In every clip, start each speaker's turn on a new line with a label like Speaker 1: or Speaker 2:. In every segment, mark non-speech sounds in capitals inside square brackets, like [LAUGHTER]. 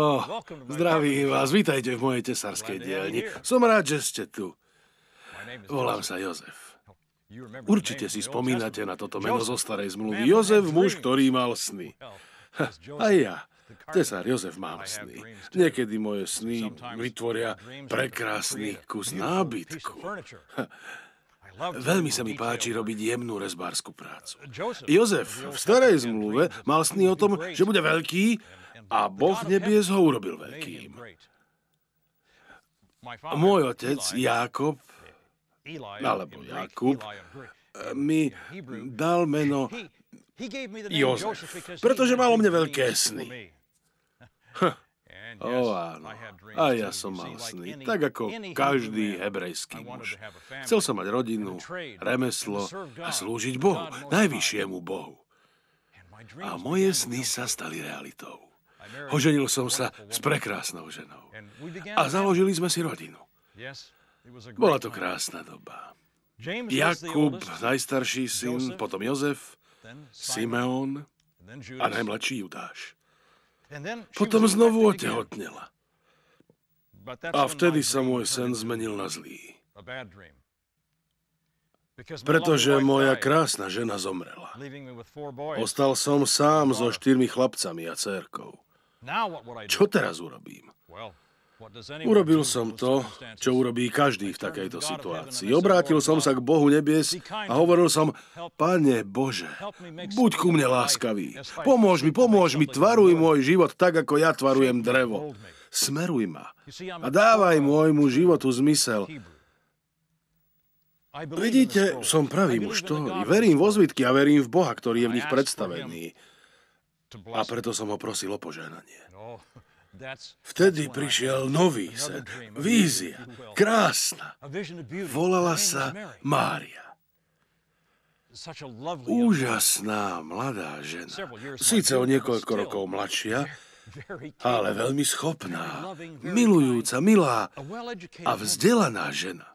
Speaker 1: Oh, zdravím vás, vítajte v mojej tesárskej dielni. Som rád, že ste tu. Volám sa Jozef. Určite si spomínate na toto meno zo starej zmluvy. Jozef, muž, ktorý mal sny. A ja. Tesár Jozef mám sny. Niekedy moje sny vytvoria prekrásny kus nábytku. Veľmi sa mi páči robiť jemnú rezbárskú prácu. Jozef v starej zmluve mal sny o tom, že bude veľký a Boh nebies ho urobil veľkým. Môj otec Jákob, alebo Jakub, mi dal meno Jozef, pretože mal o mne veľké sny. Huh. Hm. áno, a ja som mal sny, tak ako každý hebrejský muž. Chcel som mať rodinu, remeslo a slúžiť Bohu, najvyššiemu Bohu. A moje sny sa stali realitou. Oženil som sa s prekrásnou ženou. A založili sme si rodinu. Bola to krásna doba. Jakub, najstarší syn, potom Jozef, Simeon a najmladší Judáš. Potom znovu otehotnela. A vtedy sa môj sen zmenil na zlý. Pretože moja krásna žena zomrela. Ostal som sám so štyrmi chlapcami a cérkou. Čo teraz urobím? Urobil som to, čo urobí každý v takejto situácii. Obrátil som sa k Bohu nebies a hovoril som, Pane Bože, buď ku mne láskavý. Pomôž mi, pomôž mi, tvaruj môj život tak, ako ja tvarujem drevo. Smeruj ma a dávaj môjmu životu zmysel. Vidíte, som pravý muž to. Verím vo zvitky a verím v Boha, ktorý je v nich predstavený. A preto som ho prosil o požehnanie. No, Vtedy prišiel nový sen, vízia, krásna. Volala sa Mária. Úžasná mladá žena, síce o niekoľko rokov mladšia, ale veľmi schopná, milujúca, milá a vzdelaná žena.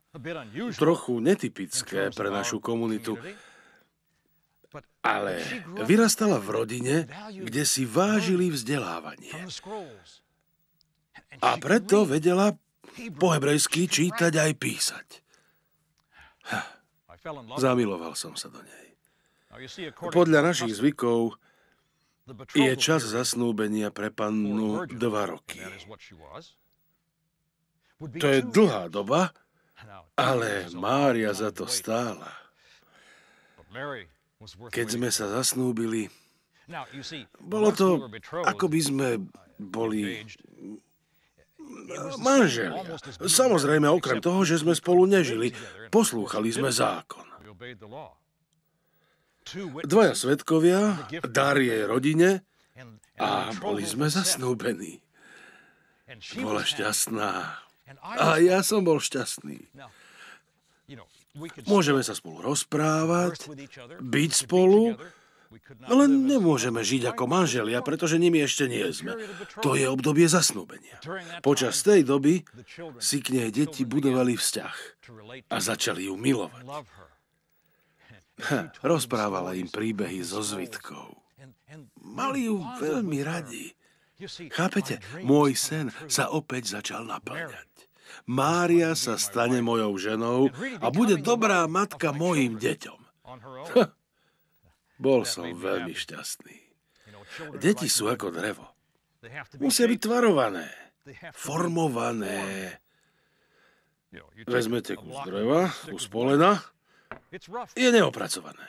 Speaker 1: Trochu netypické pre našu komunitu, ale vyrastala v rodine, kde si vážili vzdelávanie. A preto vedela po hebrejsky čítať aj písať. Zamiloval som sa do nej. Podľa našich zvykov je čas zasnúbenia pre pannu dva roky. To je dlhá doba, ale Mária za to stála keď sme sa zasnúbili, bolo to, ako by sme boli manželi. Samozrejme, okrem toho, že sme spolu nežili, poslúchali sme zákon. Dvaja svetkovia dar jej rodine a boli sme zasnúbení. Bola šťastná. A ja som bol šťastný. Môžeme sa spolu rozprávať, byť spolu, ale nemôžeme žiť ako manželia, pretože nimi ešte nie sme. To je obdobie zasnúbenia. Počas tej doby si k nej deti budovali vzťah a začali ju milovať. Ha, rozprávala im príbehy so zvitkou. Mali ju veľmi radi. Chápete, môj sen sa opäť začal naplňať. Mária sa stane mojou ženou a bude dobrá matka mojim deťom. [LAUGHS] bol som veľmi šťastný. Deti sú ako drevo. Musia byť tvarované, formované. Vezmete kus dreva, kus polena, je neopracované.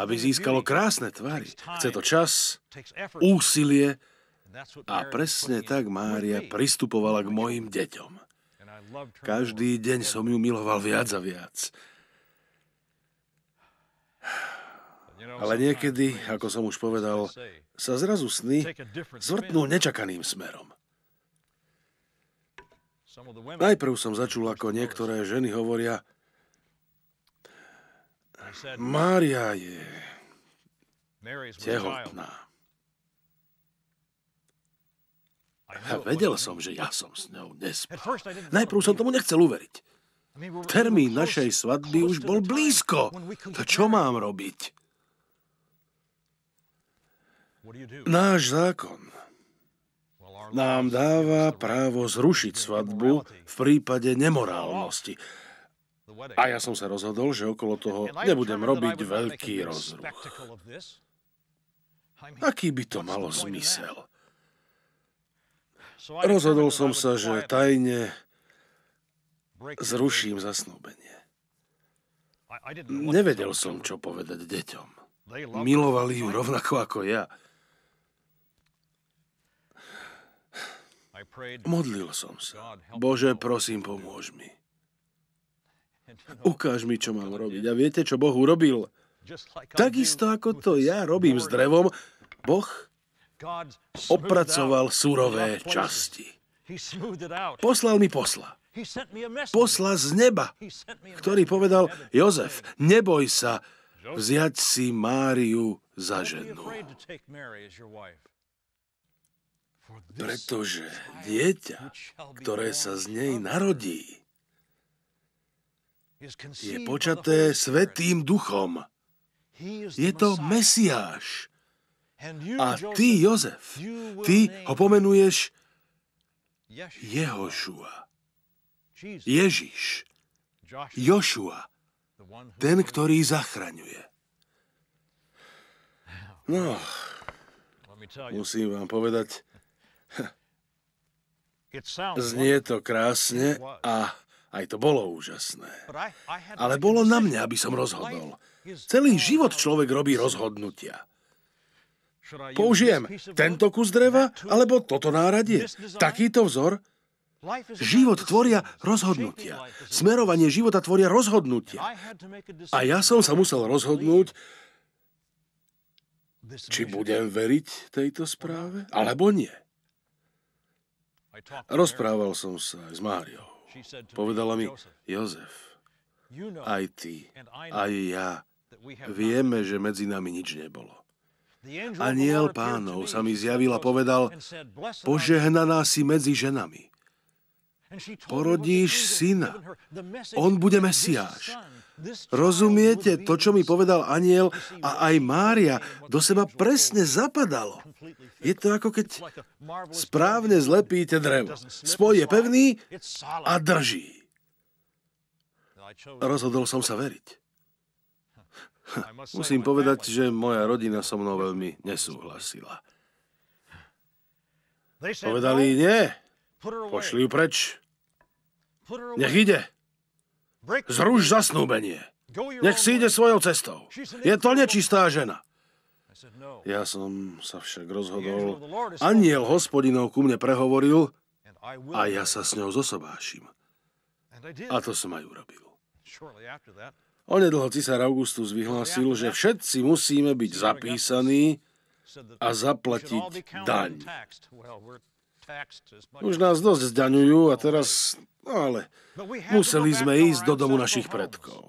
Speaker 1: Aby získalo krásne tvary, chce to čas, úsilie a presne tak Mária pristupovala k mojim deťom. Každý deň som ju miloval viac a viac. Ale niekedy, ako som už povedal, sa zrazu sny zvrtnú nečakaným smerom. Najprv som začul, ako niektoré ženy hovoria, Mária je tehotná. A vedel som, že ja som s ňou nespal. Najprv som tomu nechcel uveriť. Termín našej svadby už bol blízko. To čo mám robiť? Náš zákon nám dáva právo zrušiť svadbu v prípade nemorálnosti. A ja som sa rozhodol, že okolo toho nebudem robiť veľký rozruch. Aký by to malo zmysel? Rozhodol som sa, že tajne zruším zasnúbenie. Nevedel som, čo povedať deťom. Milovali ju rovnako ako ja. Modlil som sa. Bože, prosím, pomôž mi. Ukáž mi, čo mám robiť. A viete, čo Boh urobil? Takisto ako to ja robím s drevom, Boh opracoval surové časti. Poslal mi posla. Posla z neba, ktorý povedal, Jozef, neboj sa vziať si Máriu za ženu.
Speaker 2: Pretože
Speaker 1: dieťa, ktoré sa z nej narodí, je počaté Svetým duchom. Je to Mesiáš, a ty, Jozef, ty ho pomenuješ Jehošua. Ježiš. Jošua. Ten, ktorý zachraňuje. No, musím vám povedať, [LAUGHS] znie to krásne a aj to bolo úžasné. Ale bolo na mňa, aby som rozhodol. Celý život človek robí rozhodnutia. Použijem tento kus dreva alebo toto náradie. Takýto vzor? Život tvoria rozhodnutia. Smerovanie života tvoria rozhodnutia. A ja som sa musel rozhodnúť, či budem veriť tejto správe, alebo nie. Rozprával som sa aj s Máriou. Povedala mi, Jozef, aj ty, aj ja, vieme, že medzi nami nič nebolo. Aniel pánov sa mi zjavil a povedal, požehnaná si medzi ženami. Porodíš syna. On bude Mesiáš. Rozumiete to, čo mi povedal aniel a aj Mária do seba presne zapadalo. Je to ako keď správne zlepíte drevo. Spoj je pevný a drží. Rozhodol som sa veriť. Hm, musím povedať, že moja rodina so mnou veľmi nesúhlasila. Povedali no, nie. Pošli ju preč. Nech ide. Zruš zasnúbenie. Nech si ide svojou cestou. Je to nečistá žena. No. Ja som sa však rozhodol. Aniel hospodinov ku mne prehovoril a ja sa s ňou zosobášim. A to som aj urobil. Onedlho cisár Augustus vyhlásil, že všetci musíme byť zapísaní a zaplatiť daň. Už nás dosť zdaňujú a teraz... No ale museli sme ísť do domu našich predkov.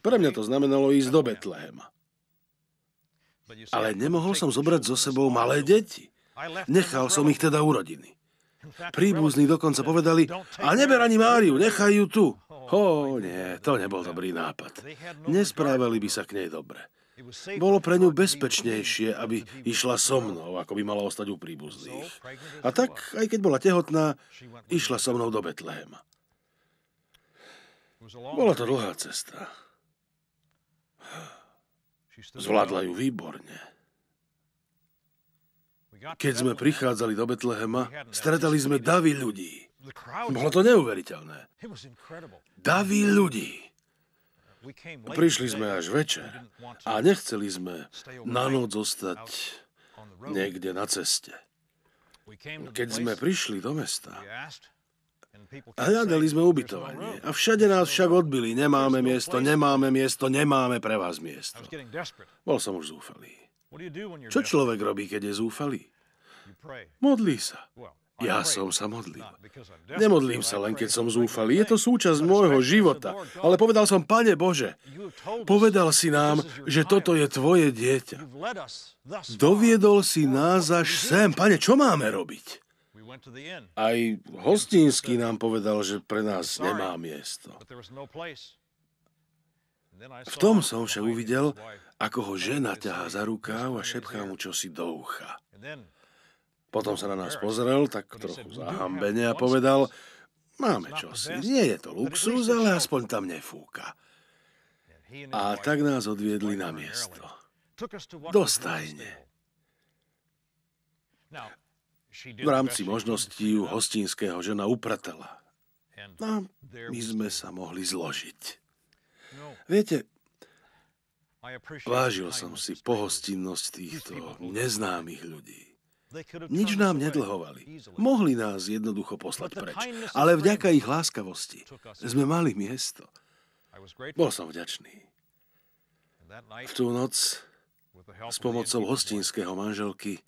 Speaker 1: Pre mňa to znamenalo ísť do Betlehema. Ale nemohol som zobrať so sebou malé deti. Nechal som ich teda u rodiny. Príbuzní dokonca povedali, a neber ani Máriu, nechaj ju tu. Ho, nie, to nebol dobrý nápad. Nesprávali by sa k nej dobre. Bolo pre ňu bezpečnejšie, aby išla so mnou, ako by mala ostať u príbuzných. A tak, aj keď bola tehotná, išla so mnou do Betlehema. Bola to dlhá cesta. Zvládla ju výborne. Keď sme prichádzali do Betlehema, stretali sme davy ľudí. Bolo to neuveriteľné. Daví ľudí. Prišli sme až večer a nechceli sme na noc zostať niekde na ceste. Keď sme prišli do mesta, hľadali sme no ubytovanie a všade nás však no odbili. Nemáme no miesto, nemáme miesto, nemáme pre vás miesto. Bol som už zúfalý. Čo človek robí, keď je zúfalý? Modlí sa. Ja som sa modlil. Nemodlím sa len, keď som zúfalý. Je to súčasť môjho života. Ale povedal som, Pane Bože, povedal si nám, že toto je Tvoje dieťa. Doviedol si nás až sem. Pane, čo máme robiť? Aj hostínsky nám povedal, že pre nás nemá miesto. No v tom som však uvidel, ako ho žena ťahá za rukáv a šepchá mu čosi do ucha. Potom sa na nás pozrel, tak trochu zahambene a povedal, máme čosi, nie je to luxus, ale aspoň tam nefúka. A tak nás odviedli na miesto. Dostajne. V rámci možností ju hostinského žena upratala. A no, my sme sa mohli zložiť. Viete, vážil som si pohostinnosť týchto neznámych ľudí. Nič nám nedlhovali. Mohli nás jednoducho poslať preč. Ale vďaka ich láskavosti sme mali miesto. Bol som vďačný. V tú noc s pomocou hostinského manželky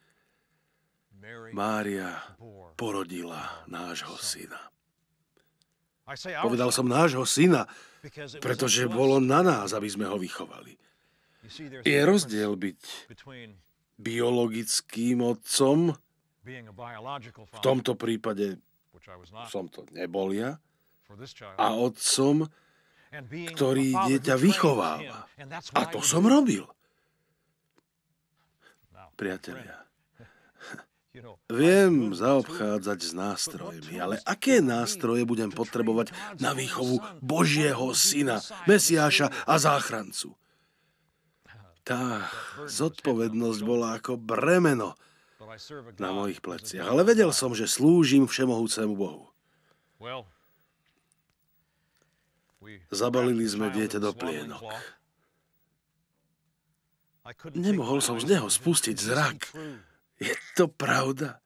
Speaker 1: Mária porodila nášho syna. Povedal som nášho syna, pretože bolo na nás, aby sme ho vychovali. Je rozdiel byť biologickým otcom, v tomto prípade som to nebol ja, a otcom, ktorý dieťa vychováva. A to som robil. Priatelia, [LAUGHS] Viem zaobchádzať s nástrojmi, ale aké nástroje budem potrebovať na výchovu Božieho syna, Mesiáša a záchrancu? Tá zodpovednosť bola ako bremeno na mojich pleciach. Ale vedel som, že slúžim všemohúcemu Bohu. Zabalili sme dieťa do plienok. Nemohol som z neho spustiť zrak. Je to pravda.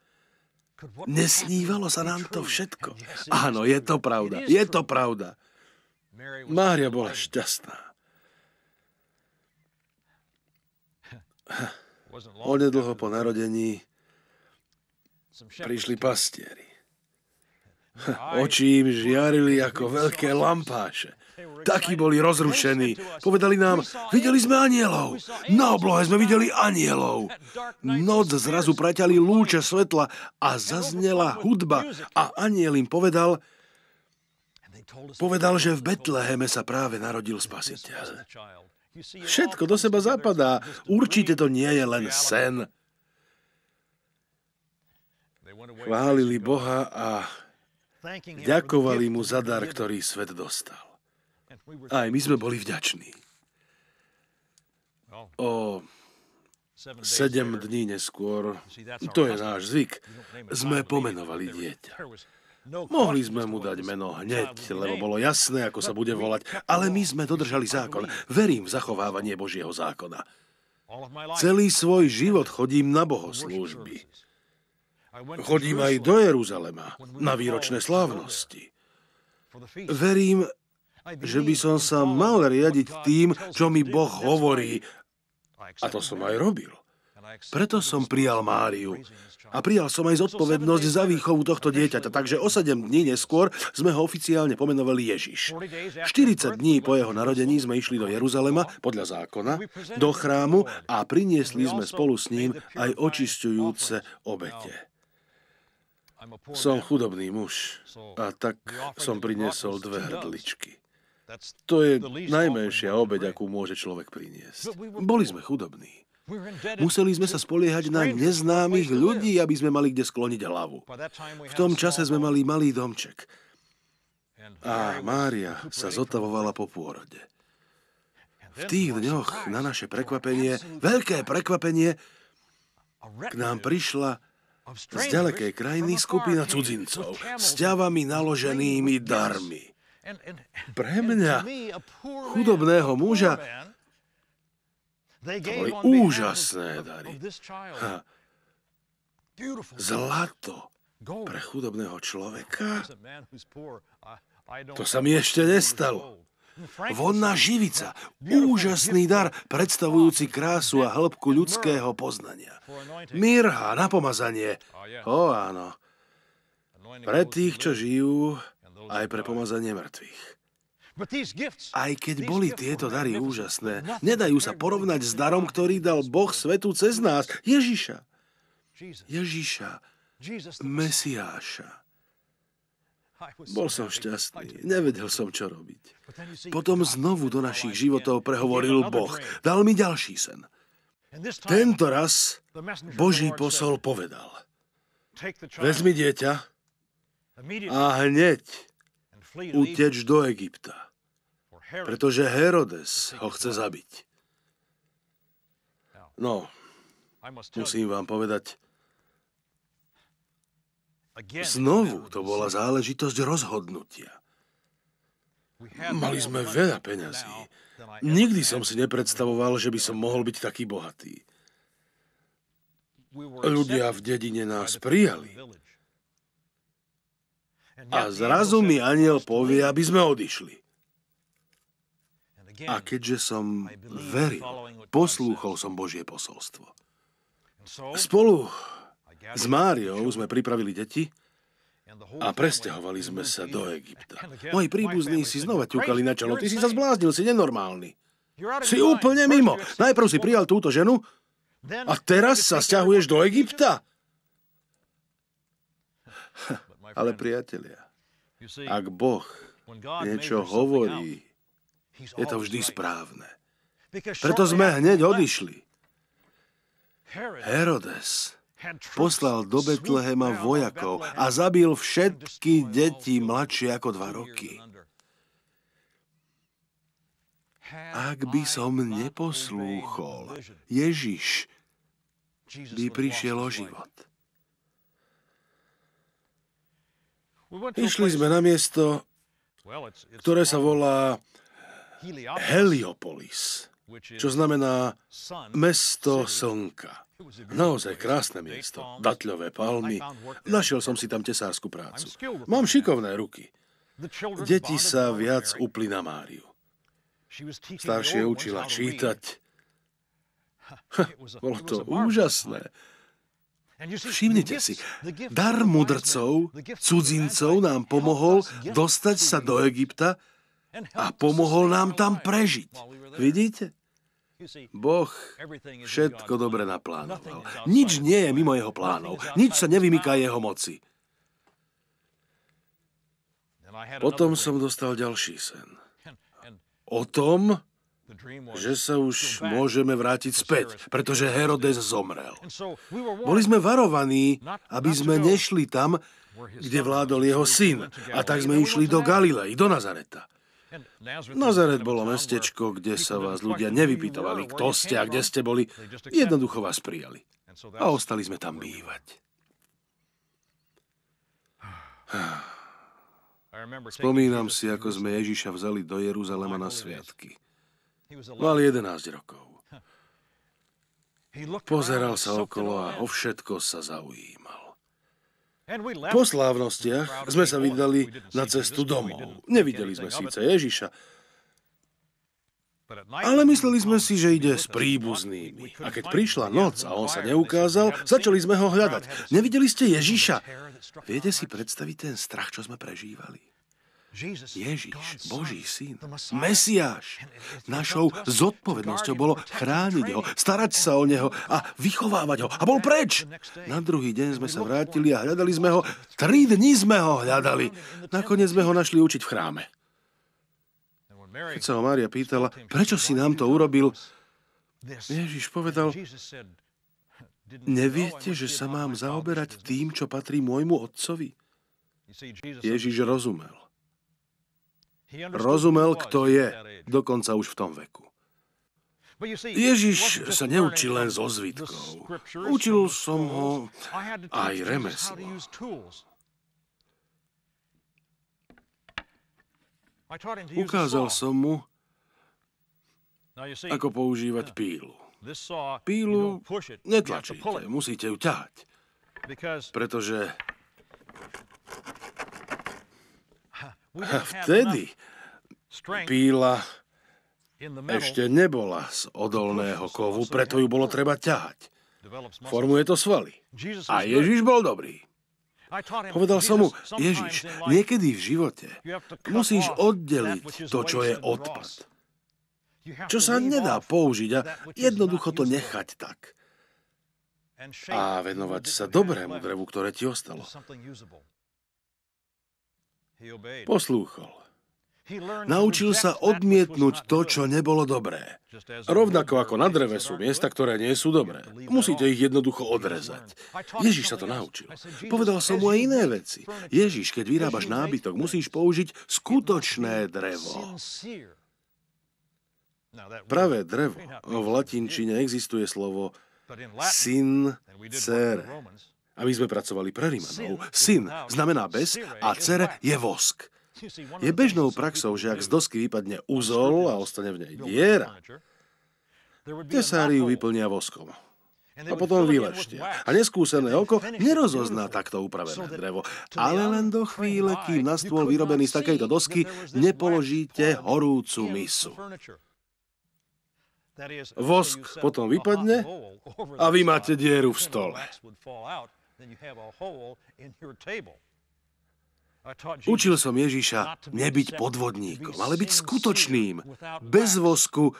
Speaker 1: Nesnívalo sa nám to všetko. Áno, je to pravda. Je to pravda. Mária bola šťastná. onedlho po narodení prišli pastieri. Oči im žiarili ako veľké lampáše. Takí boli rozrušení. Povedali nám, videli sme anielov. Na oblohe sme videli anielov. Noc zrazu praťali lúče svetla a zaznela hudba. A aniel im povedal, povedal, že v Betleheme sa práve narodil spasiteľ. Všetko do seba zapadá. Určite to nie je len sen. Chválili Boha a ďakovali mu za dar, ktorý svet dostal. Aj my sme boli vďační. O sedem dní neskôr, to je náš zvyk, sme pomenovali dieťa. Mohli sme mu dať meno hneď, lebo bolo jasné, ako sa bude volať, ale my sme dodržali zákon. Verím v zachovávanie Božieho zákona. Celý svoj život chodím na bohoslúžby. Chodím aj do Jeruzalema na výročné slávnosti. Verím, že by som sa mal riadiť tým, čo mi Boh hovorí. A to som aj robil. Preto som prijal Máriu, a prijal som aj zodpovednosť za výchovu tohto dieťaťa, takže o 7 dní neskôr sme ho oficiálne pomenovali Ježiš. 40 dní po jeho narodení sme išli do Jeruzalema podľa zákona, do chrámu a priniesli sme spolu s ním aj očistujúce obete. Som chudobný muž a tak som priniesol dve hrdličky. To je najmenšia obeď, akú môže človek priniesť. Boli sme chudobní. Museli sme sa spoliehať na neznámych ľudí, aby sme mali kde skloniť hlavu. V tom čase sme mali malý domček. A Mária sa zotavovala po pôrode. V tých dňoch na naše prekvapenie, veľké prekvapenie, k nám prišla z ďalekej krajiny skupina cudzincov s ťavami naloženými darmi. Pre mňa,
Speaker 2: chudobného muža,
Speaker 1: to boli úžasné dary. Ha. Zlato pre chudobného človeka. To sa mi ešte nestalo. Vonná živica, úžasný dar, predstavujúci krásu a hĺbku ľudského poznania. Mirha na pomazanie. O ah, áno. Pre tých, čo žijú, aj pre pomazanie mŕtvych. Aj keď boli tieto dary úžasné, nedajú sa porovnať s darom, ktorý dal Boh svetu cez nás, Ježiša. Ježiša, Mesiáša. Bol som šťastný, nevedel som, čo robiť. Potom znovu do našich životov prehovoril Boh. Dal mi ďalší sen. Tento raz Boží posol povedal. Vezmi dieťa a hneď uteč do Egypta pretože Herodes ho chce zabiť. No, musím vám povedať, znovu to bola záležitosť rozhodnutia. Mali sme veľa peňazí. Nikdy som si nepredstavoval, že by som mohol byť taký bohatý. Ľudia v dedine nás prijali. A zrazu mi aniel povie, aby sme odišli. A keďže som veril, poslúchol som Božie posolstvo. Spolu s Máriou sme pripravili deti a presťahovali sme sa do Egypta. Moji príbuzní si znova ťukali na čelo. Ty si sa zbláznil, si nenormálny. Si úplne mimo. Najprv si prijal túto ženu a teraz sa stiahuješ do Egypta. Ale priatelia, ak Boh niečo hovorí je to vždy správne. Preto sme hneď odišli. Herodes poslal do Betlehema vojakov a zabil všetky deti mladšie ako dva roky. Ak by som neposlúchol, Ježiš by prišiel o život. Išli sme na miesto, ktoré sa volá Heliopolis, čo znamená mesto slnka. Naozaj krásne miesto, datľové palmy. Našiel som si tam tesárskú prácu. Mám šikovné ruky. Deti sa viac upli na Máriu. Staršie učila čítať. Ha, [LAUGHS] bolo to úžasné. Všimnite si, dar mudrcov, cudzincov nám pomohol dostať sa do Egypta a pomohol nám tam prežiť. Vidíte? Boh všetko dobre naplánoval. Nič nie je mimo jeho plánov. Nič sa nevymyká jeho moci. Potom som dostal ďalší sen. O tom, že sa už môžeme vrátiť späť, pretože Herodes zomrel. Boli sme varovaní, aby sme nešli tam, kde vládol jeho syn. A tak sme išli do Galilei, do Nazareta. Nazaret bolo mestečko, kde sa vás ľudia nevypytovali, kto ste a kde ste boli. Jednoducho vás prijali. A ostali sme tam bývať. Spomínam si, ako sme Ježiša vzali do Jeruzalema na sviatky. Mal 11 rokov. Pozeral sa okolo a o všetko sa zaujím. Po slávnostiach sme sa vydali na cestu domov. Nevideli sme síce Ježiša, ale mysleli sme si, že ide s príbuznými. A keď prišla noc a on sa neukázal, začali sme ho hľadať. Nevideli ste Ježiša? Viete si predstaviť ten strach, čo sme prežívali? Ježiš, Boží syn, Mesiáš. Našou zodpovednosťou bolo chrániť ho, starať sa o neho a vychovávať ho. A bol preč. Na druhý deň sme sa vrátili a hľadali sme ho. Tri dni sme ho hľadali. Nakoniec sme ho našli učiť v chráme. Keď sa ho Mária pýtala, prečo si nám to urobil, Ježiš povedal, neviete, že sa mám zaoberať tým, čo patrí môjmu otcovi? Ježiš rozumel Rozumel, kto je, dokonca už v tom veku. Ježiš sa neučil len zo zvitkov. Učil som ho aj remeslo. Ukázal som mu, ako používať uh, pílu. Pílu netlačíte, musíte ju ťahať, pretože A vtedy píla ešte nebola z odolného kovu, preto ju bolo treba ťahať. Formuje to svaly. A Ježiš bol dobrý. Povedal som mu, Ježiš, niekedy v živote musíš oddeliť to, čo je odpad. Čo sa nedá použiť a jednoducho to nechať tak. A venovať sa dobrému drevu, ktoré ti ostalo. Poslúchol. Naučil sa odmietnúť to, čo nebolo dobré. Rovnako ako na dreve sú miesta, ktoré nie sú dobré. Musíte ich jednoducho odrezať. Ježiš sa to naučil. Povedal som mu aj iné veci. Ježiš, keď vyrábaš nábytok, musíš použiť skutočné drevo. Pravé drevo. V latinčine existuje slovo sin cere aby sme pracovali pre Rímanov. Syn znamená bez a cere je vosk. Je bežnou praxou, že ak z dosky vypadne úzol a ostane v nej diera, tesári ju vyplnia voskom. A potom vyležtia. A neskúsené oko nerozozná takto upravené drevo. Ale len do chvíle, kým na stôl vyrobený z takejto dosky nepoložíte horúcu misu. Vosk potom vypadne a vy máte dieru v stole. Učil som Ježiša nebyť podvodníkom, ale byť skutočným, bez vosku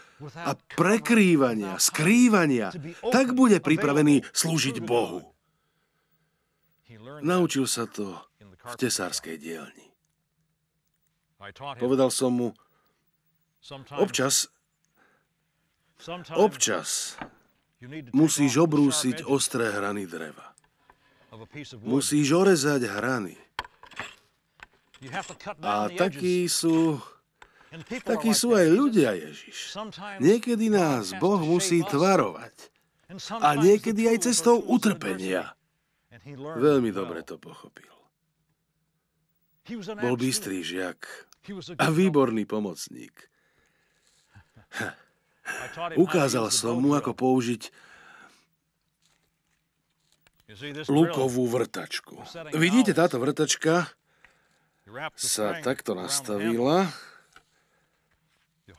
Speaker 1: a prekrývania, skrývania. Tak bude pripravený slúžiť Bohu. Naučil sa to v tesárskej dielni. Povedal som mu, občas, občas musíš obrúsiť ostré hrany dreva. Musíš orezať hrany. A takí sú... Takí sú aj ľudia, Ježiš. Niekedy nás Boh musí tvarovať. A niekedy aj cestou utrpenia. Veľmi dobre to pochopil. Bol bystrý žiak a výborný pomocník. [LAUGHS] Ukázal som mu, ako použiť lukovú vrtačku. Vidíte, táto vrtačka sa takto nastavila.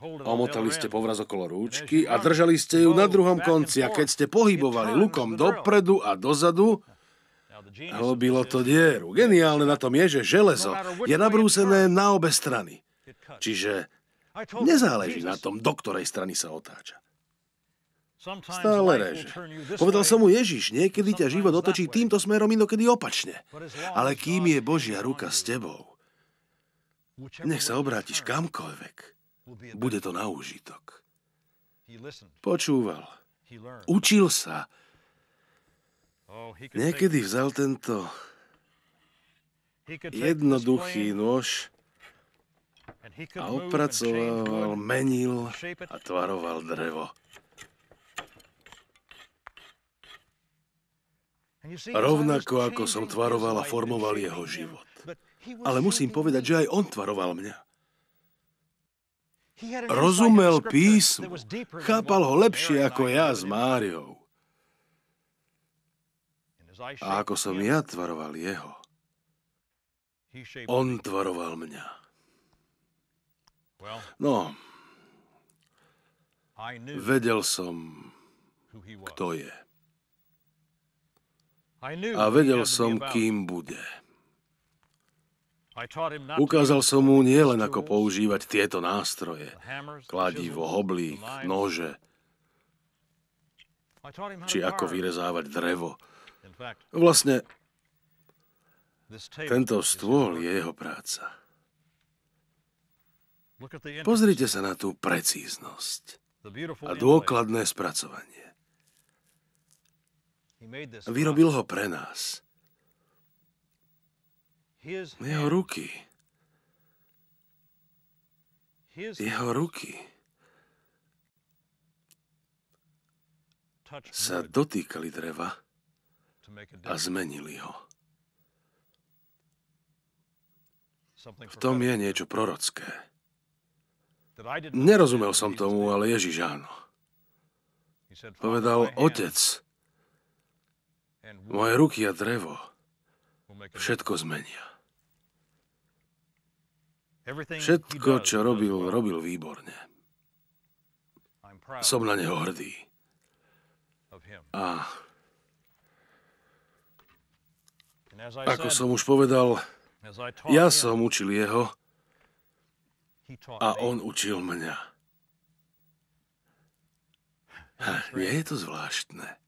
Speaker 1: Omotali ste povraz okolo rúčky a držali ste ju na druhom konci a keď ste pohybovali lukom dopredu a dozadu, hlbilo to dieru. Geniálne na tom je, že železo je nabrúsené na obe strany. Čiže nezáleží na tom, do ktorej strany sa otáča. Stále reže. Povedal som mu Ježiš, niekedy ťa život otočí týmto smerom, inokedy opačne. Ale kým je Božia ruka s tebou, nech sa obrátiš kamkoľvek, bude to na úžitok. Počúval, učil sa. Oh, niekedy vzal tento jednoduchý nôž a opracoval, menil a tvaroval drevo. Rovnako ako som tvaroval a formoval jeho život. Ale musím povedať, že aj on tvaroval mňa. Rozumel písmu, chápal ho lepšie ako ja s Máriou. A ako som ja tvaroval jeho, on tvaroval mňa. No, vedel som, kto je. A vedel som, kým bude. Ukázal som mu nielen, ako používať tieto nástroje, kladivo, hoblík, nože, či ako vyrezávať drevo. Vlastne, tento stôl je jeho práca. Pozrite sa na tú precíznosť a dôkladné spracovanie. Vyrobil ho pre nás. Jeho ruky. Jeho ruky sa dotýkali dreva a zmenili ho. V tom je niečo prorocké. Nerozumel som tomu, ale Ježiš áno. Povedal, otec, moje ruky a drevo všetko zmenia. Všetko, čo robil, robil výborne. Som na neho hrdý. A ako som už povedal, ja som učil jeho a on učil mňa. Nie je to zvláštne.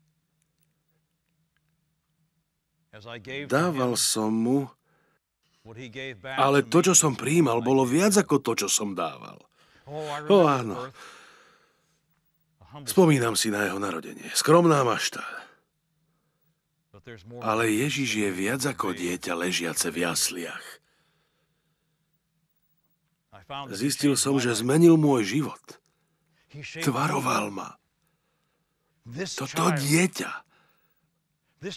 Speaker 1: Dával som mu, ale to, čo som príjmal, bolo viac ako to, čo som dával. O oh, áno. Spomínam si na jeho narodenie. Skromná mašta. Ale Ježiš je viac ako dieťa ležiace v jasliach. Zistil som, že zmenil môj život. Tvaroval ma. Toto dieťa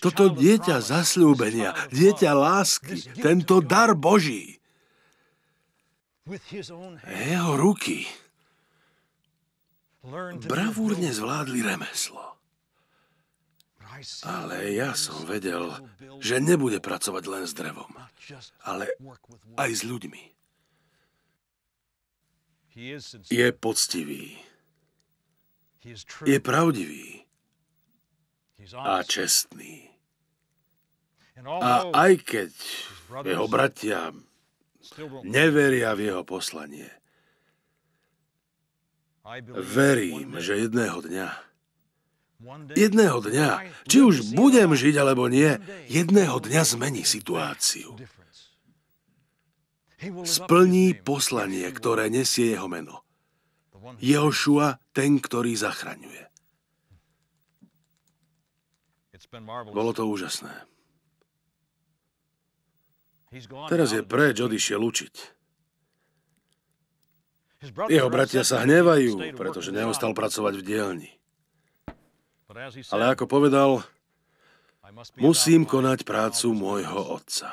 Speaker 1: toto dieťa zasľúbenia, dieťa lásky, tento dar Boží. Jeho ruky bravúrne zvládli remeslo. Ale ja som vedel, že nebude pracovať len s drevom, ale aj s ľuďmi. Je poctivý. Je pravdivý a čestný. A aj keď jeho bratia neveria v jeho poslanie, verím, že jedného dňa, jedného dňa, či už budem žiť alebo nie, jedného dňa zmení situáciu. Splní poslanie, ktoré nesie jeho meno. Jehošua, ten, ktorý zachraňuje. Bolo to úžasné. Teraz je preč, odišiel učiť. Jeho bratia sa hnevajú, pretože neostal pracovať v dielni. Ale ako povedal, musím konať prácu môjho otca.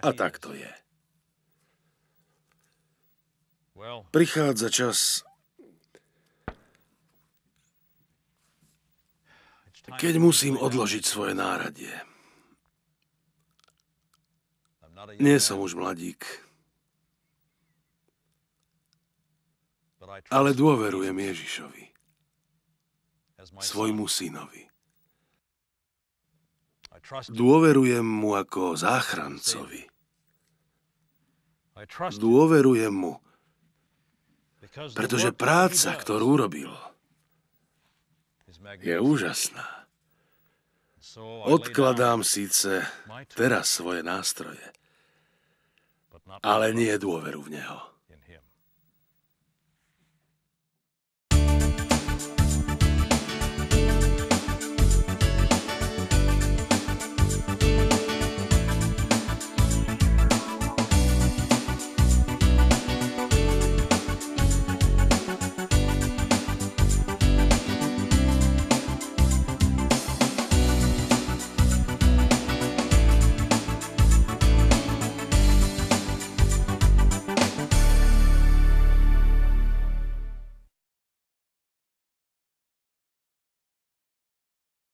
Speaker 1: A tak to je. Prichádza čas keď musím odložiť svoje náradie. Nie som už mladík, ale dôverujem Ježišovi, svojmu synovi. Dôverujem mu ako záchrancovi. Dôverujem mu, pretože práca, ktorú urobil, je úžasná. Odkladám síce teraz svoje nástroje, ale nie dôveru v neho.